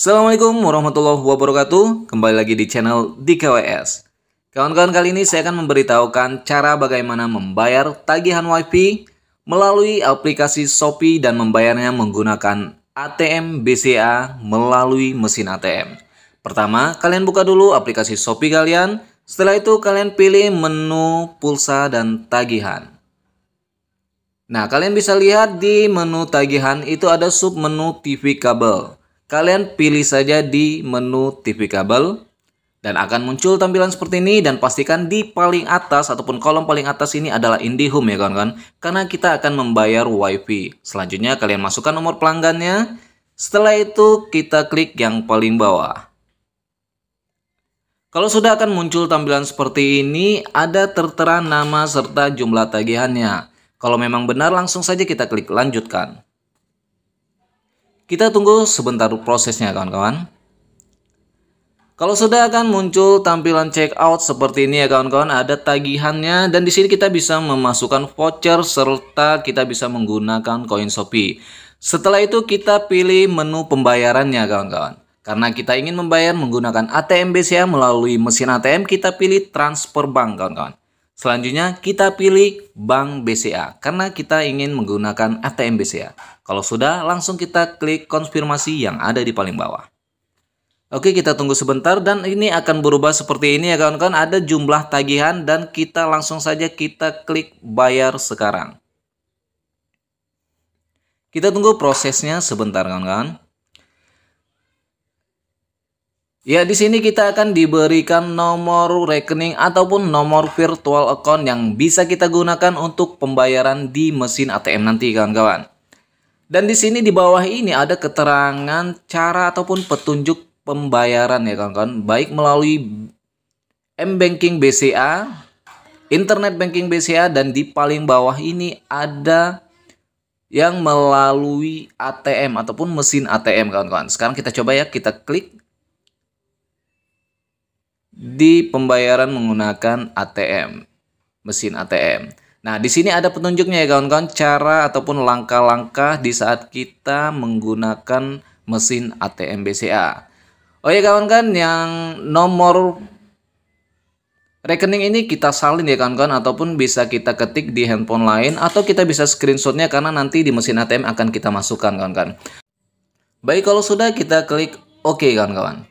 Assalamualaikum warahmatullahi wabarakatuh Kembali lagi di channel DKWS Kawan-kawan kali ini saya akan memberitahukan cara bagaimana membayar tagihan wifi Melalui aplikasi Shopee dan membayarnya menggunakan ATM BCA melalui mesin ATM Pertama, kalian buka dulu aplikasi Shopee kalian Setelah itu kalian pilih menu pulsa dan tagihan Nah, kalian bisa lihat di menu tagihan itu ada sub menu TV kabel. Kalian pilih saja di menu TV kabel dan akan muncul tampilan seperti ini dan pastikan di paling atas ataupun kolom paling atas ini adalah IndiHome ya kawan-kawan karena kita akan membayar WiFi. Selanjutnya kalian masukkan nomor pelanggannya. Setelah itu kita klik yang paling bawah. Kalau sudah akan muncul tampilan seperti ini, ada tertera nama serta jumlah tagihannya. Kalau memang benar langsung saja kita klik lanjutkan. Kita tunggu sebentar prosesnya kawan-kawan. Kalau sudah akan muncul tampilan checkout seperti ini ya kawan-kawan, ada tagihannya dan di sini kita bisa memasukkan voucher serta kita bisa menggunakan koin Shopee. Setelah itu kita pilih menu pembayarannya kawan-kawan. Karena kita ingin membayar menggunakan ATM BCA ya, melalui mesin ATM, kita pilih transfer bank kawan-kawan. Selanjutnya kita pilih bank BCA karena kita ingin menggunakan ATM BCA. Kalau sudah langsung kita klik konfirmasi yang ada di paling bawah. Oke kita tunggu sebentar dan ini akan berubah seperti ini ya kawan-kawan ada jumlah tagihan dan kita langsung saja kita klik bayar sekarang. Kita tunggu prosesnya sebentar kawan-kawan. Ya, di sini kita akan diberikan nomor rekening ataupun nomor virtual account yang bisa kita gunakan untuk pembayaran di mesin ATM nanti kawan-kawan. Dan di sini di bawah ini ada keterangan cara ataupun petunjuk pembayaran ya kawan-kawan, baik melalui M-Banking BCA, internet banking BCA dan di paling bawah ini ada yang melalui ATM ataupun mesin ATM kawan-kawan. Sekarang kita coba ya, kita klik di pembayaran menggunakan ATM, mesin ATM. Nah, di sini ada petunjuknya ya kawan-kawan, cara ataupun langkah-langkah di saat kita menggunakan mesin ATM BCA. Oh ya kawan-kawan, yang nomor rekening ini kita salin ya kawan-kawan ataupun bisa kita ketik di handphone lain atau kita bisa screenshotnya karena nanti di mesin ATM akan kita masukkan kawan-kawan. Baik, kalau sudah kita klik OK kawan-kawan.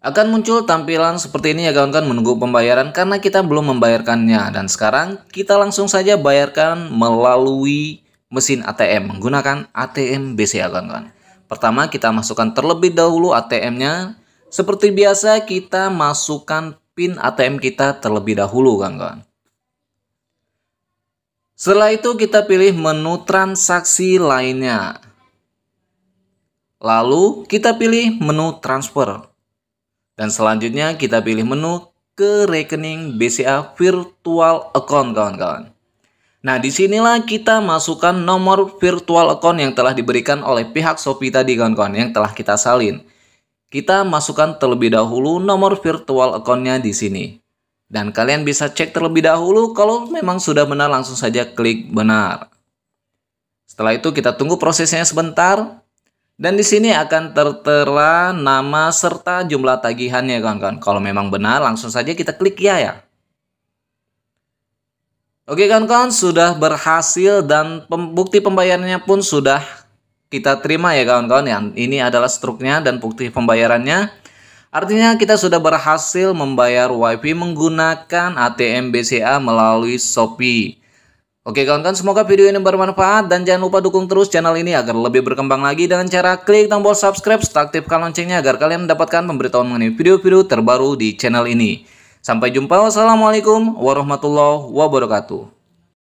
Akan muncul tampilan seperti ini ya kawan-kawan menunggu pembayaran karena kita belum membayarkannya. Dan sekarang kita langsung saja bayarkan melalui mesin ATM menggunakan ATM BC ya kawan-kawan. Pertama kita masukkan terlebih dahulu ATM-nya. Seperti biasa kita masukkan PIN ATM kita terlebih dahulu kawan-kawan. Setelah itu kita pilih menu transaksi lainnya. Lalu kita pilih menu transfer. Dan selanjutnya kita pilih menu ke rekening BCA virtual account kawan-kawan. Nah, disinilah kita masukkan nomor virtual account yang telah diberikan oleh pihak Shopee tadi kawan-kawan yang telah kita salin. Kita masukkan terlebih dahulu nomor virtual accountnya di sini. Dan kalian bisa cek terlebih dahulu kalau memang sudah benar langsung saja klik benar. Setelah itu kita tunggu prosesnya sebentar. Dan di sini akan tertera nama serta jumlah tagihannya kawan-kawan. Kalau memang benar langsung saja kita klik ya ya. Oke kawan-kawan sudah berhasil dan bukti pembayarannya pun sudah kita terima ya kawan-kawan. Yang ini adalah struknya dan bukti pembayarannya. Artinya kita sudah berhasil membayar WiFi menggunakan ATM BCA melalui Shopee. Oke kawan-kawan, semoga video ini bermanfaat dan jangan lupa dukung terus channel ini agar lebih berkembang lagi dengan cara klik tombol subscribe serta aktifkan loncengnya agar kalian mendapatkan pemberitahuan mengenai video-video terbaru di channel ini. Sampai jumpa, wassalamualaikum warahmatullahi wabarakatuh.